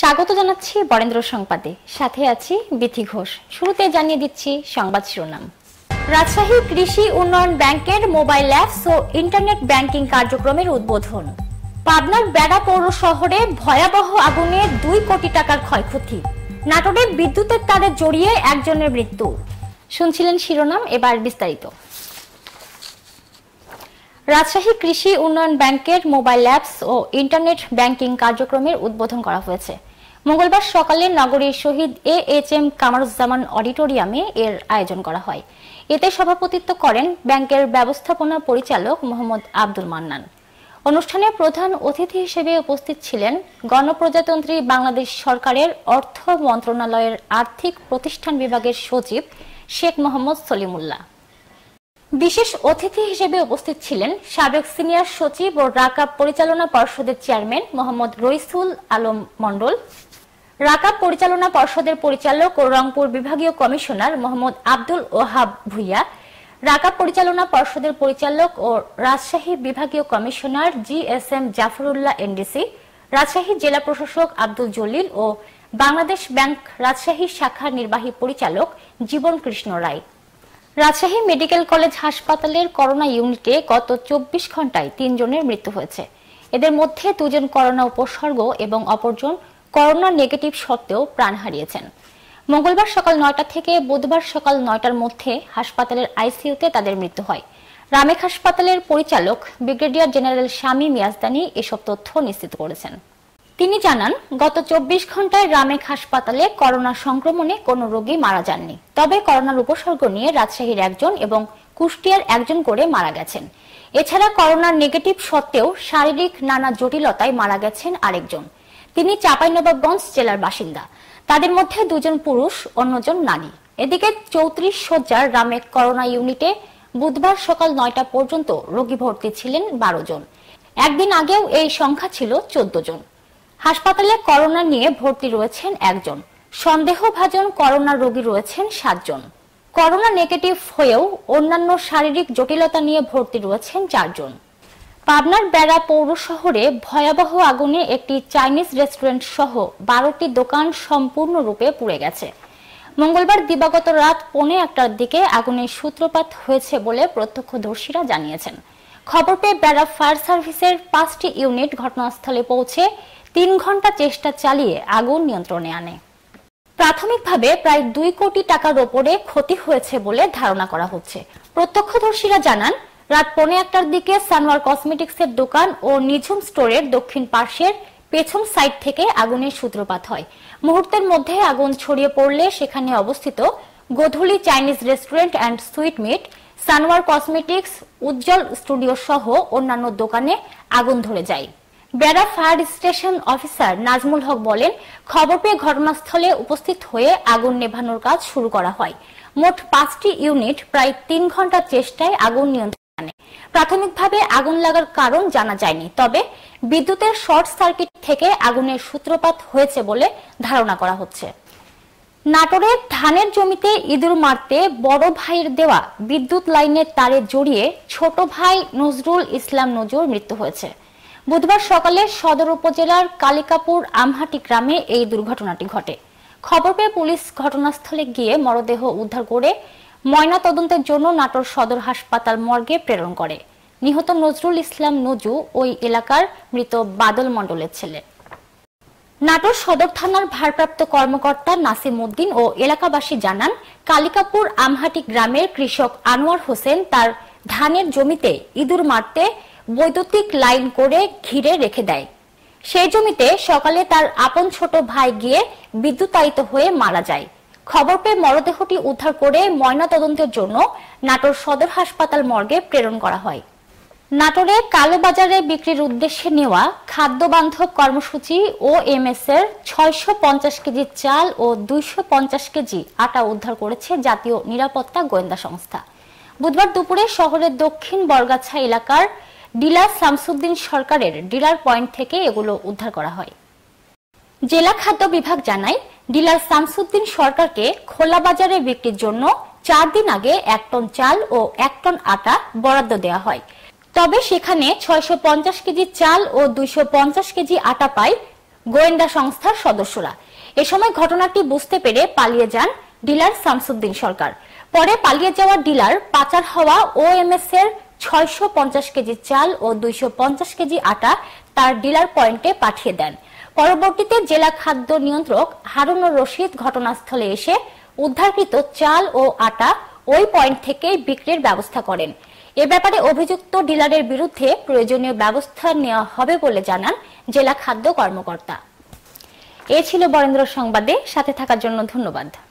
স্বাগত জানাচ্ছি বরেন্দ্র সংবাদে সাথে আছি বিথি ঘোষ শুরুতে জানিয়ে দিচ্ছি সংবাদ শিরোনাম রাজশাহী কৃষি উন্নয়ন ব্যাংকের মোবাইল অ্যাপস ও ইন্টারনেট ব্যাংকিং কার্যক্রমের উদ্বোধন পাবনার বেড়া পৌর শহরে ভয়াবহ আগুনে দুই কোটি টাকার ক্ষয়ক্ষতি নাটোরে বিদ্যুতের তারে জড়িয়ে একজনের মৃত্যু শুনছিলেন শিরোনাম এবার বিস্তারিত রাজশাহী কৃষি উন্নয়ন ব্যাংকের মোবাইল অ্যাপস ও ইন্টারনেট ব্যাংকিং কার্যক্রমের উদ্বোধন করা হয়েছে মঙ্গলবার সকালে নগরীর Shahid A H M Kamaruzzaman অডিটোরিয়ামে এর আয়োজন করা হয় এতে সভাপতিত্ব করেন ব্যাংকের ব্যবস্থাপনা পরিচালক মোহাম্মদ আব্দুল মান্নান অনুষ্ঠানে প্রধান অতিথি হিসেবে উপস্থিত ছিলেন গণপ্রজাতন্ত্রী বাংলাদেশ সরকারের অর্থ মন্ত্রণালয়ের আর্থিক প্রতিষ্ঠান বিভাগের সচিব শেখ মোহাম্মদ সলিমুল্লাহ বিশেষ অতিথি হিসেবে উপস্থিত ছিলেন সাবেক সিনিয়র সচিব ও রাকাব পরিচালনা পর্ষদের চেয়ারম্যান মোহাম্মদ রইসুল আলম মন্ডল রাকাব পরিচালনা পর্ষদের পরিচালক ও রংপুর বিভাগীয় কমিশনার মোহাম্মদ আব্দুল ওহাব ভুইয়া রাকাব পরিচালনা পর্ষদের পরিচালক ও রাজশাহী বিভাগীয় commissioner G S M Zafrullah NDC Rajshahi জেলা প্রশাসক আব্দুল জলিল ও বাংলাদেশ ব্যাংক রাজশাহী শাখার নির্বাহী পরিচালক জীবন কৃষ্ণ রায় রাজশাহী মেডিকেল কলেজ হাসপাতালের করোনা ইউনিটে গত চব্বিশ ঘন্টায় তিনজনের মৃত্যু হয়েছে এদের মধ্যে দুজন করোনা উপসর্গ এবং অপরজন করোনা নেগেটিভ সত্ত্বেও প্রাণ হারিয়েছেন মঙ্গলবার সকাল নয়টা থেকে বুধবার সকাল নয়টার মধ্যে হাসপাতালের আইসিইউতে তাদের মৃত্যু হয় রামেক হাসপাতালের পরিচালক ব্রিগেডিয়ার জেনারেল স্বামী মিয়াজদানি এসব তথ্য নিশ্চিত করেছেন তিনি জানান গত চব্বিশ ঘন্টায় রামেক হাসপাতালে করোনা সংক্রমণে কোনো রোগী মারা যাননি তবে করোনার উপসর্গ নিয়ে রাজশাহীর একজন এবং কুষ্টিয়ার একজন করে মারা গেছেন এছাড়া করোনার নেগেটিভ সত্ত্বেও শারীরিক নানা জটিলতায় মারা গেছেন আরেকজন তিনি চাঁপাইনবাবগঞ্জ জেলার বাসিন্দা তাদের মধ্যে দুজন পুরুষ অন্যজন নারী এদিকে চৌত্রিশ শয্যার রামে করোনা ইউনিটে বুধবার সকাল নয়টা পর্যন্ত রোগী ভর্তি ছিলেন বারো জন একদিন আগেও এই সংখ্যা ছিল চোদ্দ জন হাসপাতালে করোনা নিয়ে ভর্তি রয়েছেন একজন সন্দেহভাজন করোনা রোগী রয়েছেন সাতজন করোনা নেগেটিভ হয়েও অন্যান্য শারীরিক জটিলতা নিয়ে ভর্তি রয়েছেন চারজন পাবনার বেড়া পৌর শহরে ভয়াবহ আগুনে একটি চাইনিজ রেস্টুরেন্ট সহ বারোটি দোকান সম্পূর্ণরূপে পুড়ে গেছে মঙ্গলবার দিবাগত রাত পৌনে একটার দিকে আগুনের সূত্রপাত হয়েছে বলে প্রত্যক্ষদর্শীরা জানিয়েছেন খবর পেয়ে বেড়া ফায়ার সার্ভিসের পাঁচটি ইউনিট ঘটনাস্থলে পৌঁছে তিন ঘন্টা চেষ্টা চালিয়ে আগুন নিয়ন্ত্রণে আনে প্রাথমিকভাবে প্রায় দুই কোটি টাকার ওপরে ক্ষতি হয়েছে বলে ধারণা করা হচ্ছে প্রত্যক্ষদর্শীরা জানান রাত পৌনে একটার দিকে সানওয়ার কসমেটিক্সের দোকান ও নিঝুম স্টোরের দক্ষিণ পাশের পেছন সাইড থেকে আগুনের সূত্রপাত হয় মুহূর্তের মধ্যে আগুন ছড়িয়ে পড়লে সেখানে অবস্থিত Godhuli Chinese restaurant and sweet meat Sanwar cosmetics Ujjwal studio সহ অন্যান্য দোকানে আগুন ধরে যায় Bera fire station officer Nazmul Haque বলেন খবর পেয়ে ঘটনাস্থলে উপস্থিত হয়ে আগুন নেভানোর কাজ শুরু করা হয় মোট পাঁচটি ইউনিট প্রায় তিন ঘন্টার চেষ্টায় আগুন নিয়ন্ত্রণ প্রাথমিকভাবে আগুন লাগার কারণ জানা যায়নি তবে বিদ্যুতের শর্ট সার্কিট থেকে আগুনের সূত্রপাত হয়েছে বলে ধারণা করা হচ্ছে নাটোরে ধানের জমিতে ইঁদুর মারতে বড় ভাইয়ের দেওয়া বিদ্যুৎ লাইনের তারে জড়িয়ে ছোট ভাই নজরুল ইসলাম নজর মৃত্যু হয়েছে বুধবার সকালে সদর উপজেলার কালিকাপুর আমহাটি গ্রামে এই দুর্ঘটনাটি ঘটে খবর পেয়ে পুলিশ ঘটনাস্থলে গিয়ে মরদেহ উদ্ধার করে ময়না তদন্তের জন্য নাটোর সদর হাসপাতাল মর্গে প্রেরণ করে নিহত নজরুল ইসলাম নজু ওই এলাকার মৃত বাদল মণ্ডলের ছেলে নাটোর সদর থানার ভারপ্রাপ্ত কর্মকর্তা নাসিম উদ্দিন ও এলাকাবাসী জানান কালিকাপুর আমহাটি গ্রামের কৃষক আনোয়ার হোসেন তার ধানের জমিতে ইঁদুর মারতে বৈদ্যুতিক লাইন করে ঘিরে রেখে দেয় সেই জমিতে সকালে তার আপন ছোট ভাই গিয়ে বিদ্যুতায়িত হয়ে মারা যায় খবর পেয়ে মরদেহটি উদ্ধার করে ময়নাতদন্তের জন্য নাটোর সদর হাসপাতাল মর্গে প্রেরণ করা হয় নাটোরে কালোবাজারে বিক্রির উদ্দেশ্যে নেওয়া খাদ্য বান্ধব কর্মসূচি ও এম এস এর ছয়শো কেজি চাল ও দুইশো কেজি আটা উদ্ধার করেছে জাতীয় নিরাপত্তা গোয়েন্দা সংস্থা বুধবার দুপুরে শহরের দক্ষিণ বরগাছা এলাকার ডিলার শামসুদ্দিন সরকারের ডিলার পয়েন্ট থেকে এগুলো উদ্ধার করা হয় জেলা খাদ্য বিভাগ জানায় ডিলার শামসুদ্দিন সরকারকে খোলা বাজারে বিক্রির জন্য চার দিন আগে এক টন চাল ও এক টন আটা বরাদ্দ দেওয়া হয় তবে সেখানে ছয়শো কেজি চাল ও দুইশো কেজি আটা পায় গোয়েন্দা সংস্থার সদস্যরা এ সময় ঘটনাটি বুঝতে পেরে পালিয়ে যান ডিলার শামসুদ্দিন সরকার পরে পালিয়ে যাওয়া ডিলার পাচার হওয়া এস এর ছয়শ কেজি চাল ও দুইশো কেজি আটা তার ডিলার পয়েন্টে পাঠিয়ে দেন পরবর্তীতে জেলা খাদ্য নিয়ন্ত্রক হারুনুর রশিদ ঘটনাস্থলে এসে উদ্ধারকৃত চাল ও আটা ওই পয়েন্ট থেকে বিক্রির ব্যবস্থা করেন এ ব্যাপারে অভিযুক্ত ডিলারের বিরুদ্ধে প্রয়োজনীয় ব্যবস্থা নেওয়া হবে বলে জানান জেলা খাদ্য কর্মকর্তা এ ছিল বরেন্দ্র সংবাদে সাথে থাকার জন্য ধন্যবাদ